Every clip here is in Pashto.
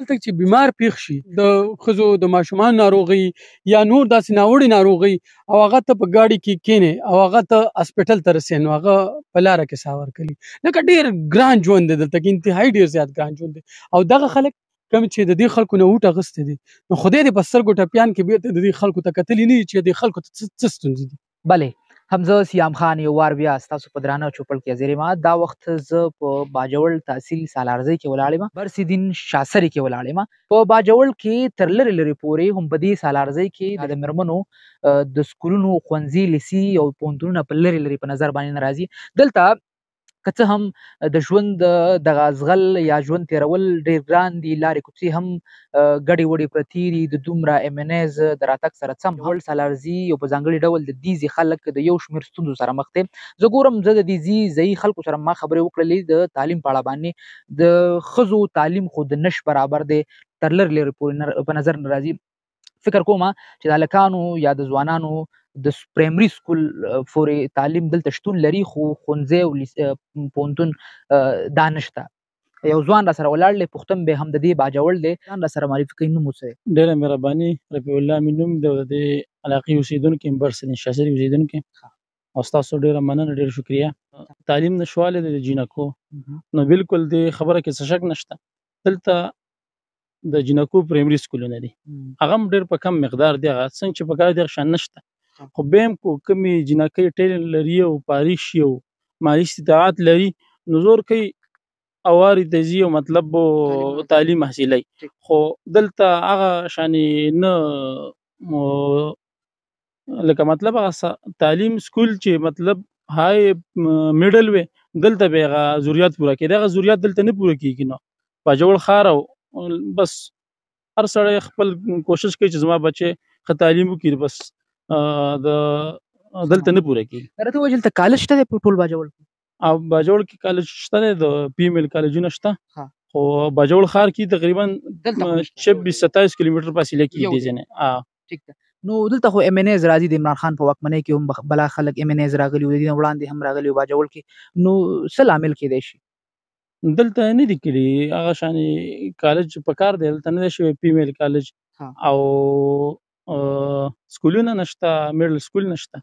دلته چې بیمار پیښ شي د خزو د ماشومان ناروغي یا نور داسې ناوړي ناروغي او هغه ته په گاډي کې کینې او هغه ته هسپټل تر سین هغه په لار کې ساور کړي لکه ډیر ګران ژوند دلته کې انتهایی ډیر زیات ګران ژوند او دغه خلک کم چې د دې خلکو نه وټه غست دي نو خدای دې په سر ګټه پیان کې بیرته د دې خلکو ته کتلی نه چې د خلکو ته څه ستونزې دي بله حمزه سیام خان یو وار بیا تاسو په درانه چوپل کې زیری ما دا وخت ز په باجوړ تحصیل سالارزي کې ولاړم برسي دین شاسري کې ولاړم په باجوړ کې تر لری لری پوري هم په دې سالارزي کې د مرمنو د سکولونو خوندزي لسی او پوندونو په لری لری په نظر باندې ناراضي دلته که څه هم د ژوند دغه ازغل یا ژوند تیرول ډیر ګران دي لارې کوڅې هم ګډې وړې پرتې دي د دومره ایم ان ایز د راتګ سره څه هم ډول سالارزي یو په ځانګړي ډول د دیزي خلک د یو شمیر ستونزو سره مخ دي زه ګورم زه د دیزي ځایي خلکو سره ما خبرې وکړلې د تعلیم په اړه باندې د ښځو تعلیم خو د نش برابر دی تر لر لرې پورې په نظر نه راځي فکر کوم چې د هلکانو یا د ځوانانو د پرایمري سکول فورې تعلیم دلته شتون لري خو خونځي او پونتون دانشته یو ځوان را سره ولاړ لې پښتون به هم د دې باجوړ دې ځان را سره معرفي کین نو موسه ډیره مهرباني رفیع الله مينوم د دې علاقې اوسیدونکو برسن شاسري اوسیدونکو او تاسو ډیره مننه ډیره شکریا تعلیم نشواله د جنکو نو بالکل د خبره کې څه شک نشته دلته د جنکو پرایمري سکولونه دي هغه ډیر په کم مقدار دی هغه څنګه چې په کار دی شان نشته خو بیم کو کمی جنکۍ ټیلنټ لري او پاریش یو مالي استطاعت لري نو زور کوي اواري د زی او مطلب تعلیم حاصلای خو دلته هغه شانې نه لکه مطلب هغه تعلیم سکول چې مطلب های میډل وي دلته به ضرورت پوره کړي دا ضرورت دلته نه پوره کیږي نو پجوړ خار او بس هر سړی خپل کوشش کوي چې زما بچي خ تعلیم وکړي بس د دلته نه پوره کی راته وجل ته کالج شته په ټول باجوړ او باجوړ کې کالج شته د پیمیل کالجونه شته خو باجوړ ښار کې تقریبا 26 27 کیلومتر فاصله کې دی ځنه ټیک ده نو دلته خو ام ان از راځي د عمران خان په واکمنۍ کې هم بلا خلک ام ان از راغلي ودي نه وړاندې هم راغلي باجوړ کې نو سل عامل کې دی شي دلته نه دی کلی هغه شان کالج په کار دی دلته نه شوی پیمیل کالج او ಸ್ಕೂಲಿನ ನಷ್ಟ middle school ನಷ್ಟ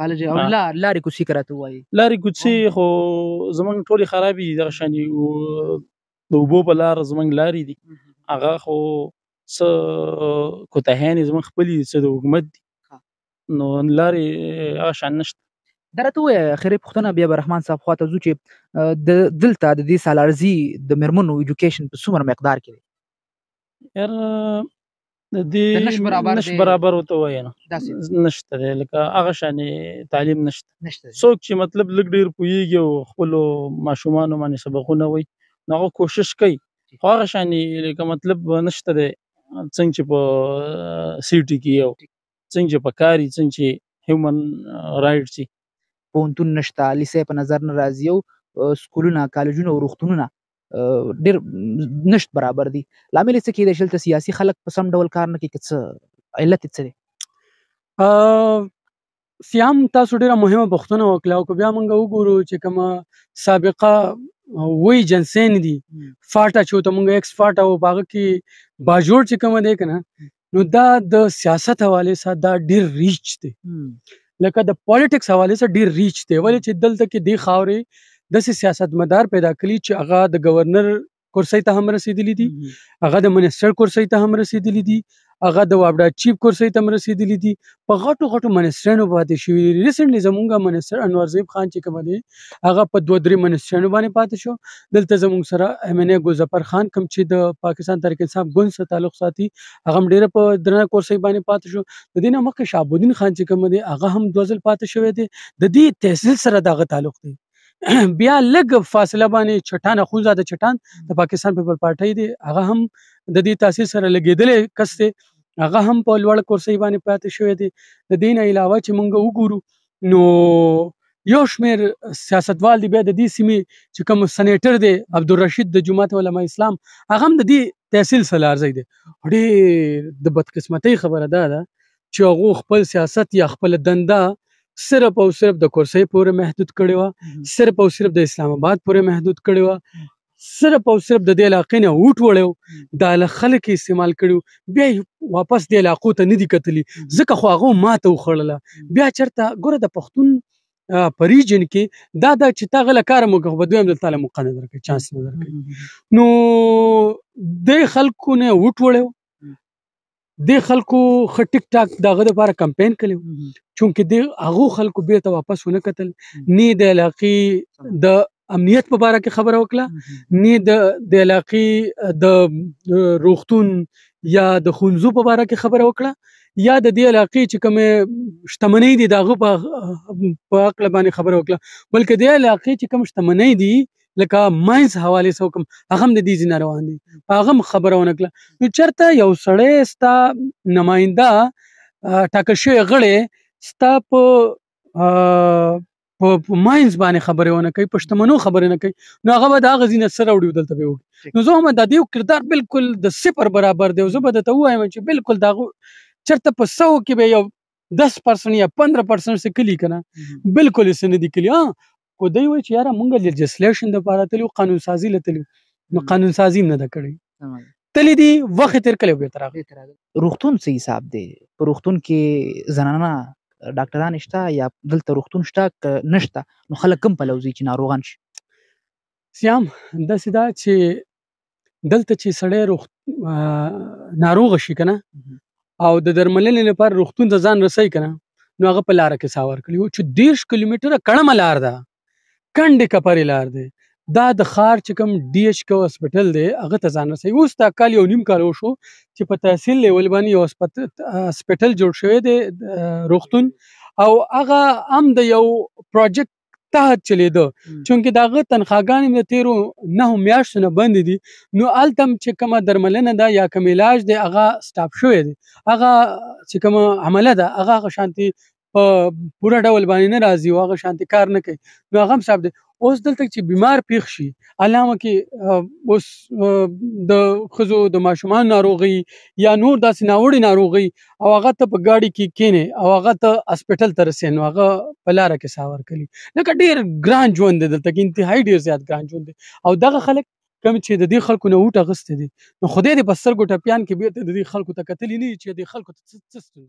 کالج او لار لارې کوڅې کراته وای لارې کوڅې خو زمنګ ټولې خرابې دغه شان یو د وبو په لار زمنګ لارې دي هغه خو س کوتهان زمنګ خپلې څه د حکومت دي نو لارې هغه شان نشته درته وې اخري پښتنه بیا برحمان صاحب خواته زو چې د دلته د دې سالارزي د مرمنو اډوكيشن په څومره مقدار کې یار د دې نش برابر نش برابر وته وای نه نشته لکه هغه شان تعلیم نشته څوک چې مطلب لګ ډیر پویږي او خپل ماشومان باندې سبقونه وای نو کوشش کوي خو هغه شان لکه مطلب نشته دی څنګه چې په سیټي کې یو څنګه چې په کاری څنګه چې هیومن رائټس پونتون نشته لیسې په نظر نه راځي او سکولونه کالجونه او روغتونونه ډیر نشټ برابر دي لامل څه کې د شلته سیاسي خلک په سم ډول کار نه کوي څه علت څه دی سیام تاسو ډیره مهمه پوښتنه وکړه او بیا موږ وګورو چې کومه سابقه وی جنسین دي فاټا چې ته موږ ایکس فاټا او باغ کې باجوړ چې کوم دی کنه نو دا د سیاست حواله سره دا ډیر ریچ دی لکه د پالیټکس حواله سره ډیر ریچ دی ولې چې دلته کې دی خاوري د سیاستمدار پیدا کړي چې هغه د گورنر کورسۍ ته هم رسیدلی دي هغه د منیسټر کورسۍ ته هم رسیدلی دي هغه د وابډا چیف کورسۍ ته هم رسیدلی دي په غټو غټو منیسټرانو پاتې شوی دی ریسنټلی زمونږ منیسټر انور زیب خان چې کوم دی هغه په دوه درې منیسټرانو باندې پاتې شو دلته زمونږ سره ایم ان ای ګوزفر خان کوم چې د پاکستان تحریک انصاف ګوند سره تعلق ساتي هغه هم ډیره په درنه کورسۍ باندې پاتې شو د دې نه مخکې شعب الدین خان چې کوم دی هغه هم دوه ځل پاتې شوی دی د دې تحصیل سره دغه تعلق دی بیا لګ فاصله باندې چټان اخونزاده چټان د پاکستان پیپل پارټي دی هغه هم د دې تاسیس سره لګیدلې کس دی هغه هم په لوړ کورسي باندې پاتې شوی دی د دین علاوه چې مونږ وګورو نو یو شمیر سیاستوال دی بیا د دې سیمې چې کوم سنیټر دی عبدالرشید د جماعت علما اسلام هغه هم د دې تحصیل سره ارزي دی ډېر د بدقسمتۍ خبره ده چې هغه خپل سیاست یا خپل دنده صرف او صرف د کورسۍ پورې محدود کړی و صرف او صرف د اسلام آباد پورې محدود کړی و صرف او صرف د دې علاقې نه وټ وړیو دا له خلک استعمال کړیو بیا واپس دې علاقو ته نه دی کتلی ځکه خو هغه ما ته وخړله بیا چرته ګوره د پښتون پریجن کې دا دا چې تا غل کار مو کو بدویم د تعالی مقنه درکې چانس نه درکې نو د خلکو نه وټ وړیو د خلکو خ ټیک ټاک دغه لپاره کمپاین کړو چونکه د هغه خلکو بیرته واپس ونه کتل نه د علاقې د امنیت په اړه خبره وکړه نه د د علاقې د روختون یا د خونزو په اړه خبره وکړه یا د دې علاقې چې کوم شتمنۍ دي دغه په په اړه باندې خبره وکړه بلکې د علاقې چې کوم شتمنۍ دي لکه ماینس حواله سو کوم هغه د دې زین روان دي هغه خبرونه کړه نو چرته یو سړی ستا نماینده ټاکشي غړې ستا په په ماینز باندې خبرونه کوي پښتمنو خبرونه کوي نو هغه به دا غزین سره وړي دلته وي نو زه هم د دې کردار بالکل د صفر برابر دی زه به ته وایم چې بالکل دا چرته په سو کې به یو 10% یا 15% څخه کلی کنه بالکل سندې کلی ها خو دوی وایي چې یاره مونږ لیجسلیشن د لپاره تلو قانون سازي لتلو نو قانون سازي نه ده کړی تللی دی وخت تیر کړی به تراغ روختون څه حساب دی په روختون کې زنانه ډاکټران شته یا دلته روختون شته نشته نو خلک کم پلوځي چې ناروغان شي سیام د سیدا چې دلته چې سړی روخ ناروغ شي کنه او د درملنې لپاره روختون ته ځان رسي کنه نو هغه په لار کې ساور کړی چې 10 کیلومتره کړه ملار ده کنډې کپرې لار دی دا د خار چې کوم ډی ایچ کو هسپټل دی هغه ته ځان رسوي اوس تا کال یو نیم کال وشو چې په تحصیل لیول باندې یو هسپټل جوړ شوی دی روغتون او هغه هم د یو پروجیکټ تحت چلیده چونکه داغه تنخواګانې د تیرو نه میاشتو نه بند دي نو التم چې کومه درملنه ده یا کوم علاج دی هغه سټاپ شوی دی هغه چې کومه عمله ده هغه شانتي په پوره ډول باندې نه راځي او هغه شانتي کار نه کوي نو هغه هم صاحب دی اوس دلته چې بیمار پیښ شي علامه کې اوس د خزو د ماشومان ناروغي یا نور داسې ناوړي ناروغي او هغه ته په گاډي کې کینه او هغه ته هسپټل تر سین هغه په لار کې ساور کړي لکه ډیر ګران ژوند دلته کې انتهایی ډیر زیات ګران ژوند دی او دغه خلک کم چې د دې خلکو نه وټه غسته دي نو خدای دې په سرګو ټپیان کې بیرته د دې خلکو ته کتلی نه چې د خلکو ته څه څه